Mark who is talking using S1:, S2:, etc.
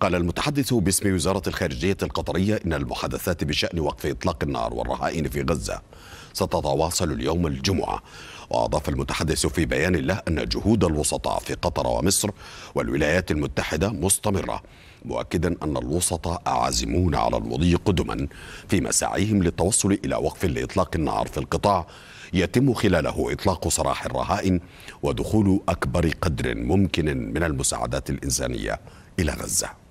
S1: قال المتحدث باسم وزارة الخارجية القطرية إن المحادثات بشأن وقف إطلاق النار والرهائن في غزة ستتواصل اليوم الجمعة وأضاف المتحدث في بيان له أن جهود الوسطاء في قطر ومصر والولايات المتحدة مستمرة مؤكدا أن الوسطاء عازمون على المضي قدما في مساعيهم للتوصل إلى وقف لإطلاق النار في القطاع يتم خلاله إطلاق سراح الرهائن ودخول أكبر قدر ممكن من المساعدات الإنسانية إلى غزة